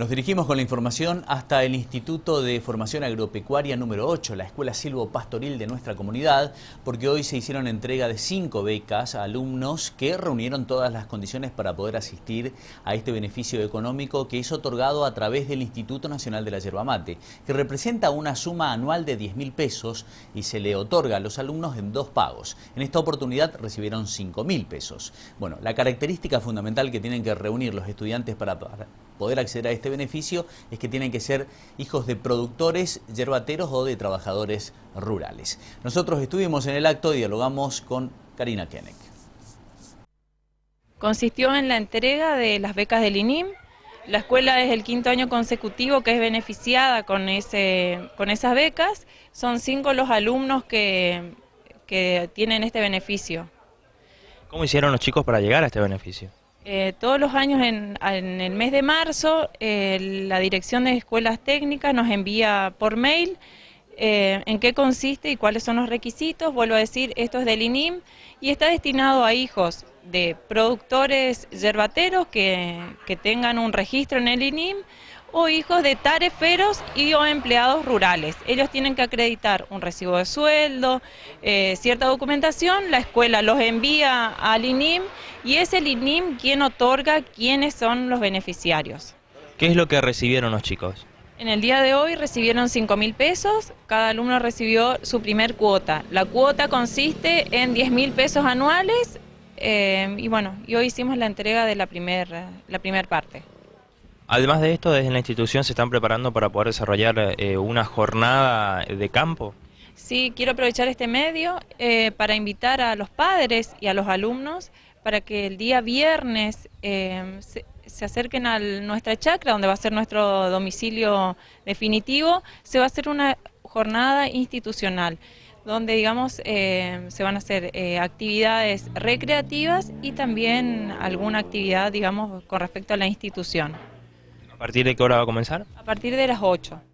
Nos dirigimos con la información hasta el Instituto de Formación Agropecuaria número 8, la Escuela Silvo Pastoril de nuestra comunidad, porque hoy se hicieron entrega de cinco becas a alumnos que reunieron todas las condiciones para poder asistir a este beneficio económico que es otorgado a través del Instituto Nacional de la Yerba Mate, que representa una suma anual de 10 mil pesos y se le otorga a los alumnos en dos pagos. En esta oportunidad recibieron 5 mil pesos. Bueno, la característica fundamental que tienen que reunir los estudiantes para poder acceder a este este beneficio es que tienen que ser hijos de productores yerbateros o de trabajadores rurales. Nosotros estuvimos en el acto y dialogamos con Karina Kenek. Consistió en la entrega de las becas del INIM. La escuela es el quinto año consecutivo que es beneficiada con, ese, con esas becas. Son cinco los alumnos que, que tienen este beneficio. ¿Cómo hicieron los chicos para llegar a este beneficio? Eh, todos los años en, el mes de marzo la Dirección de Escuelas Técnicas nos envía por mail eh, en qué consiste y cuáles son los requisitos. Vuelvo a decir, esto es del INIM y está destinado a hijos de productores yerbateros que, tengan un registro en el INIM o hijos de tareferos y o empleados rurales. Ellos tienen que acreditar un recibo de sueldo, eh, cierta documentación, la escuela los envía al INIM y es el INIM quien otorga quiénes son los beneficiarios. ¿Qué es lo que recibieron los chicos? En el día de hoy recibieron 5 mil pesos, cada alumno recibió su primer cuota. La cuota consiste en 10 mil pesos anuales eh, y bueno, hoy hicimos la entrega de la primera la primer parte. Además de esto, desde la institución se están preparando para poder desarrollar eh, una jornada de campo. Sí, quiero aprovechar este medio eh, para invitar a los padres y a los alumnos para que el día viernes em, se, acerquen a nuestra chacra, donde va a ser nuestro domicilio definitivo, se va a hacer una jornada institucional donde digamos em, se van a hacer eh, actividades recreativas y también alguna actividad digamos con respecto a la institución. ¿A partir de qué hora va a comenzar? A partir de las 8.